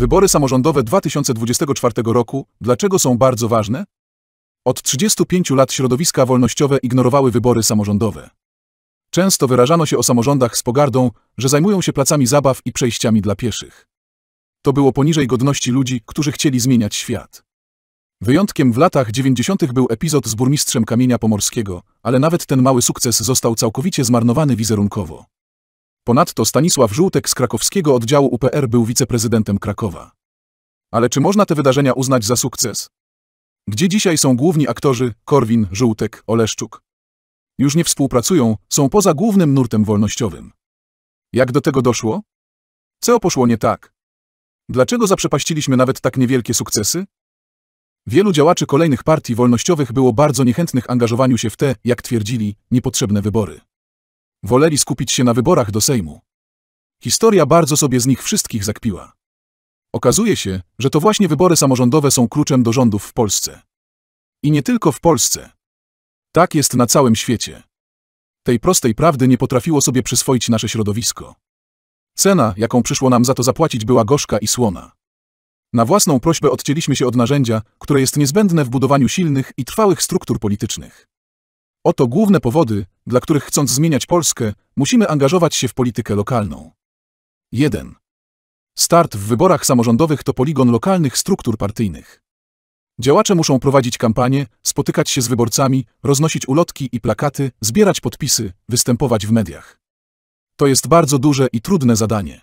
Wybory samorządowe 2024 roku dlaczego są bardzo ważne? Od 35 lat środowiska wolnościowe ignorowały wybory samorządowe. Często wyrażano się o samorządach z pogardą, że zajmują się placami zabaw i przejściami dla pieszych. To było poniżej godności ludzi, którzy chcieli zmieniać świat. Wyjątkiem w latach 90. był epizod z burmistrzem Kamienia Pomorskiego, ale nawet ten mały sukces został całkowicie zmarnowany wizerunkowo. Ponadto Stanisław Żółtek z krakowskiego oddziału UPR był wiceprezydentem Krakowa. Ale czy można te wydarzenia uznać za sukces? Gdzie dzisiaj są główni aktorzy Korwin, Żółtek, Oleszczuk? Już nie współpracują, są poza głównym nurtem wolnościowym. Jak do tego doszło? Co poszło nie tak? Dlaczego zaprzepaściliśmy nawet tak niewielkie sukcesy? Wielu działaczy kolejnych partii wolnościowych było bardzo niechętnych angażowaniu się w te, jak twierdzili, niepotrzebne wybory. Woleli skupić się na wyborach do Sejmu. Historia bardzo sobie z nich wszystkich zakpiła. Okazuje się, że to właśnie wybory samorządowe są kluczem do rządów w Polsce. I nie tylko w Polsce. Tak jest na całym świecie. Tej prostej prawdy nie potrafiło sobie przyswoić nasze środowisko. Cena, jaką przyszło nam za to zapłacić, była gorzka i słona. Na własną prośbę odcięliśmy się od narzędzia, które jest niezbędne w budowaniu silnych i trwałych struktur politycznych. Oto główne powody, dla których chcąc zmieniać Polskę, musimy angażować się w politykę lokalną. 1. Start w wyborach samorządowych to poligon lokalnych struktur partyjnych. Działacze muszą prowadzić kampanie, spotykać się z wyborcami, roznosić ulotki i plakaty, zbierać podpisy, występować w mediach. To jest bardzo duże i trudne zadanie.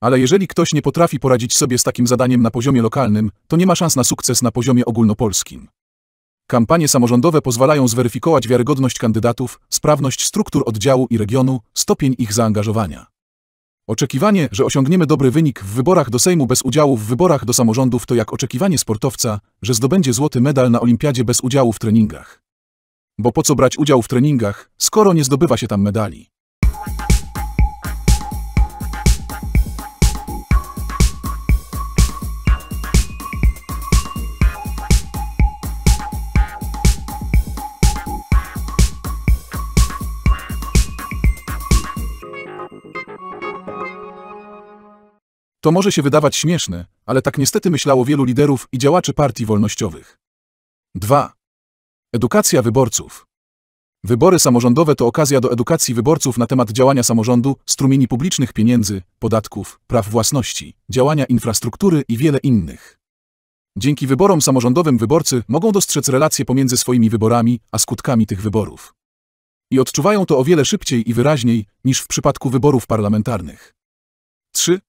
Ale jeżeli ktoś nie potrafi poradzić sobie z takim zadaniem na poziomie lokalnym, to nie ma szans na sukces na poziomie ogólnopolskim. Kampanie samorządowe pozwalają zweryfikować wiarygodność kandydatów, sprawność struktur oddziału i regionu, stopień ich zaangażowania. Oczekiwanie, że osiągniemy dobry wynik w wyborach do Sejmu bez udziału w wyborach do samorządów to jak oczekiwanie sportowca, że zdobędzie złoty medal na olimpiadzie bez udziału w treningach. Bo po co brać udział w treningach, skoro nie zdobywa się tam medali? To może się wydawać śmieszne, ale tak niestety myślało wielu liderów i działaczy partii wolnościowych. 2. Edukacja wyborców. Wybory samorządowe to okazja do edukacji wyborców na temat działania samorządu, strumieni publicznych pieniędzy, podatków, praw własności, działania infrastruktury i wiele innych. Dzięki wyborom samorządowym wyborcy mogą dostrzec relacje pomiędzy swoimi wyborami a skutkami tych wyborów. I odczuwają to o wiele szybciej i wyraźniej niż w przypadku wyborów parlamentarnych. 3.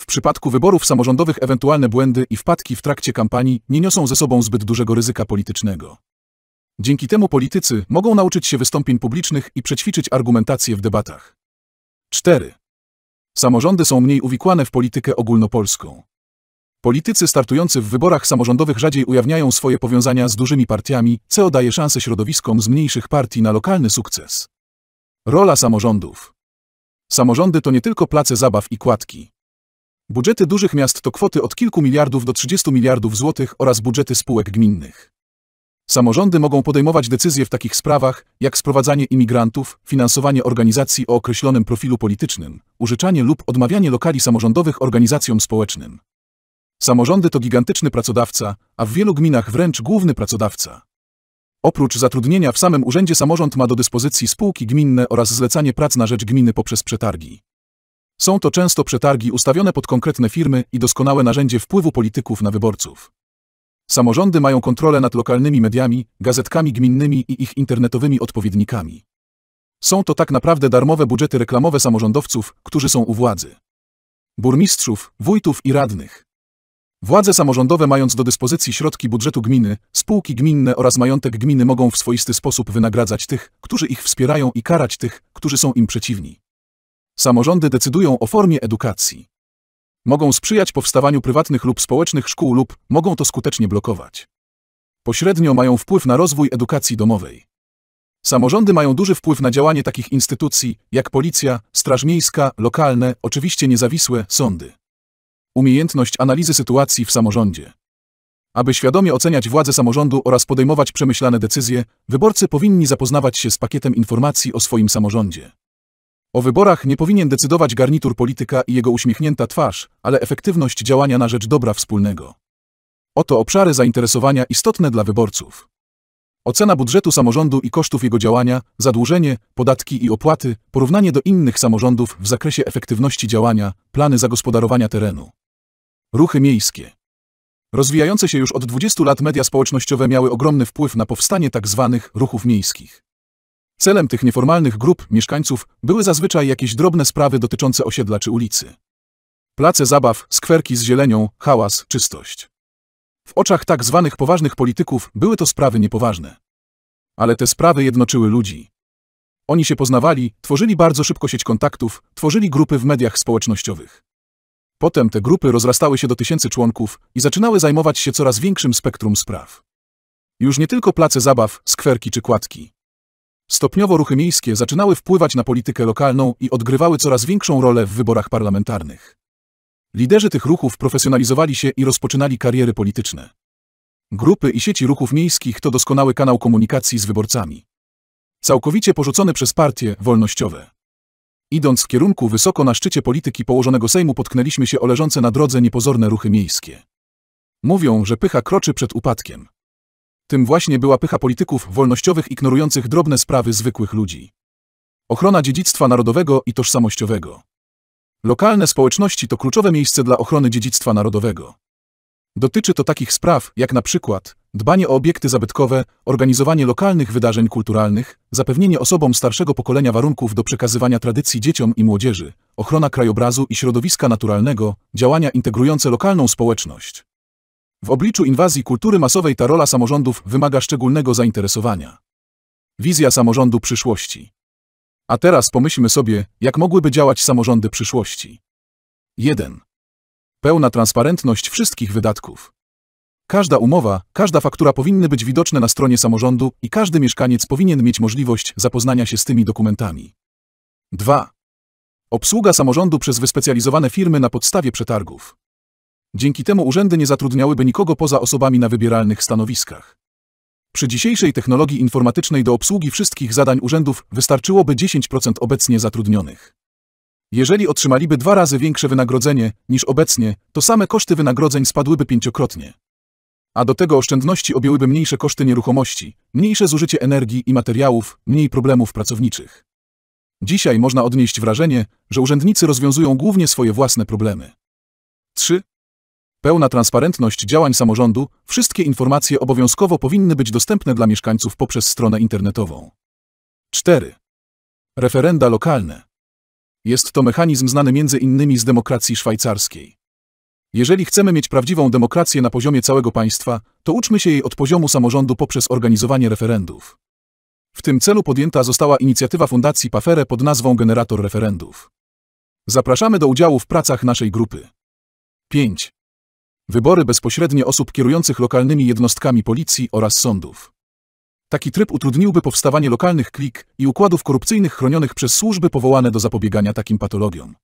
W przypadku wyborów samorządowych ewentualne błędy i wpadki w trakcie kampanii nie niosą ze sobą zbyt dużego ryzyka politycznego. Dzięki temu politycy mogą nauczyć się wystąpień publicznych i przećwiczyć argumentację w debatach. 4. Samorządy są mniej uwikłane w politykę ogólnopolską. Politycy startujący w wyborach samorządowych rzadziej ujawniają swoje powiązania z dużymi partiami, co daje szansę środowiskom z mniejszych partii na lokalny sukces. Rola samorządów Samorządy to nie tylko place zabaw i kładki. Budżety dużych miast to kwoty od kilku miliardów do 30 miliardów złotych oraz budżety spółek gminnych. Samorządy mogą podejmować decyzje w takich sprawach, jak sprowadzanie imigrantów, finansowanie organizacji o określonym profilu politycznym, użyczanie lub odmawianie lokali samorządowych organizacjom społecznym. Samorządy to gigantyczny pracodawca, a w wielu gminach wręcz główny pracodawca. Oprócz zatrudnienia w samym urzędzie samorząd ma do dyspozycji spółki gminne oraz zlecanie prac na rzecz gminy poprzez przetargi. Są to często przetargi ustawione pod konkretne firmy i doskonałe narzędzie wpływu polityków na wyborców. Samorządy mają kontrolę nad lokalnymi mediami, gazetkami gminnymi i ich internetowymi odpowiednikami. Są to tak naprawdę darmowe budżety reklamowe samorządowców, którzy są u władzy. Burmistrzów, wójtów i radnych. Władze samorządowe mając do dyspozycji środki budżetu gminy, spółki gminne oraz majątek gminy mogą w swoisty sposób wynagradzać tych, którzy ich wspierają i karać tych, którzy są im przeciwni. Samorządy decydują o formie edukacji. Mogą sprzyjać powstawaniu prywatnych lub społecznych szkół lub mogą to skutecznie blokować. Pośrednio mają wpływ na rozwój edukacji domowej. Samorządy mają duży wpływ na działanie takich instytucji jak policja, straż miejska, lokalne, oczywiście niezawisłe sądy. Umiejętność analizy sytuacji w samorządzie. Aby świadomie oceniać władzę samorządu oraz podejmować przemyślane decyzje, wyborcy powinni zapoznawać się z pakietem informacji o swoim samorządzie. O wyborach nie powinien decydować garnitur polityka i jego uśmiechnięta twarz, ale efektywność działania na rzecz dobra wspólnego. Oto obszary zainteresowania istotne dla wyborców. Ocena budżetu samorządu i kosztów jego działania, zadłużenie, podatki i opłaty, porównanie do innych samorządów w zakresie efektywności działania, plany zagospodarowania terenu. Ruchy miejskie. Rozwijające się już od 20 lat media społecznościowe miały ogromny wpływ na powstanie tzw. Tak ruchów miejskich. Celem tych nieformalnych grup mieszkańców były zazwyczaj jakieś drobne sprawy dotyczące osiedla czy ulicy. Place zabaw, skwerki z zielenią, hałas, czystość. W oczach tak zwanych poważnych polityków były to sprawy niepoważne. Ale te sprawy jednoczyły ludzi. Oni się poznawali, tworzyli bardzo szybko sieć kontaktów, tworzyli grupy w mediach społecznościowych. Potem te grupy rozrastały się do tysięcy członków i zaczynały zajmować się coraz większym spektrum spraw. Już nie tylko place zabaw, skwerki czy kładki. Stopniowo ruchy miejskie zaczynały wpływać na politykę lokalną i odgrywały coraz większą rolę w wyborach parlamentarnych. Liderzy tych ruchów profesjonalizowali się i rozpoczynali kariery polityczne. Grupy i sieci ruchów miejskich to doskonały kanał komunikacji z wyborcami. Całkowicie porzucony przez partie wolnościowe. Idąc w kierunku wysoko na szczycie polityki położonego Sejmu potknęliśmy się o leżące na drodze niepozorne ruchy miejskie. Mówią, że pycha kroczy przed upadkiem. Tym właśnie była pycha polityków wolnościowych ignorujących drobne sprawy zwykłych ludzi. Ochrona dziedzictwa narodowego i tożsamościowego. Lokalne społeczności to kluczowe miejsce dla ochrony dziedzictwa narodowego. Dotyczy to takich spraw jak na przykład dbanie o obiekty zabytkowe, organizowanie lokalnych wydarzeń kulturalnych, zapewnienie osobom starszego pokolenia warunków do przekazywania tradycji dzieciom i młodzieży, ochrona krajobrazu i środowiska naturalnego, działania integrujące lokalną społeczność. W obliczu inwazji kultury masowej ta rola samorządów wymaga szczególnego zainteresowania. Wizja samorządu przyszłości. A teraz pomyślmy sobie, jak mogłyby działać samorządy przyszłości. 1. Pełna transparentność wszystkich wydatków. Każda umowa, każda faktura powinny być widoczne na stronie samorządu i każdy mieszkaniec powinien mieć możliwość zapoznania się z tymi dokumentami. 2. Obsługa samorządu przez wyspecjalizowane firmy na podstawie przetargów. Dzięki temu urzędy nie zatrudniałyby nikogo poza osobami na wybieralnych stanowiskach. Przy dzisiejszej technologii informatycznej do obsługi wszystkich zadań urzędów wystarczyłoby 10% obecnie zatrudnionych. Jeżeli otrzymaliby dwa razy większe wynagrodzenie niż obecnie, to same koszty wynagrodzeń spadłyby pięciokrotnie. A do tego oszczędności objęłyby mniejsze koszty nieruchomości, mniejsze zużycie energii i materiałów, mniej problemów pracowniczych. Dzisiaj można odnieść wrażenie, że urzędnicy rozwiązują głównie swoje własne problemy. 3 pełna transparentność działań samorządu, wszystkie informacje obowiązkowo powinny być dostępne dla mieszkańców poprzez stronę internetową. 4. Referenda lokalne. Jest to mechanizm znany między innymi z demokracji szwajcarskiej. Jeżeli chcemy mieć prawdziwą demokrację na poziomie całego państwa, to uczmy się jej od poziomu samorządu poprzez organizowanie referendów. W tym celu podjęta została inicjatywa Fundacji Pafere pod nazwą Generator Referendów. Zapraszamy do udziału w pracach naszej grupy. 5. Wybory bezpośrednie osób kierujących lokalnymi jednostkami policji oraz sądów. Taki tryb utrudniłby powstawanie lokalnych klik i układów korupcyjnych chronionych przez służby powołane do zapobiegania takim patologiom.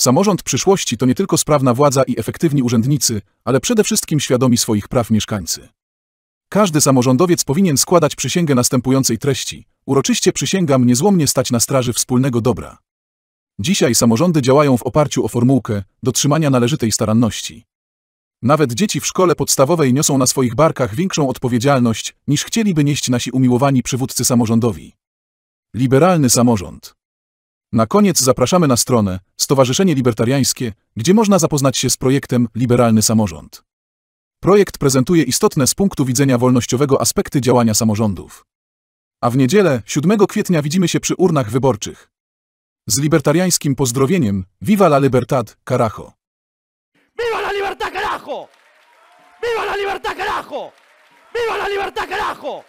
Samorząd przyszłości to nie tylko sprawna władza i efektywni urzędnicy, ale przede wszystkim świadomi swoich praw mieszkańcy. Każdy samorządowiec powinien składać przysięgę następującej treści. Uroczyście przysięgam niezłomnie stać na straży wspólnego dobra. Dzisiaj samorządy działają w oparciu o formułkę dotrzymania należytej staranności. Nawet dzieci w szkole podstawowej niosą na swoich barkach większą odpowiedzialność, niż chcieliby nieść nasi umiłowani przywódcy samorządowi. Liberalny samorząd. Na koniec zapraszamy na stronę Stowarzyszenie Libertariańskie, gdzie można zapoznać się z projektem Liberalny Samorząd. Projekt prezentuje istotne z punktu widzenia wolnościowego aspekty działania samorządów. A w niedzielę, 7 kwietnia widzimy się przy urnach wyborczych. Z libertariańskim pozdrowieniem Viva la Libertad, Carajo! ¡Viva la libertad, carajo! ¡Viva la libertad, carajo!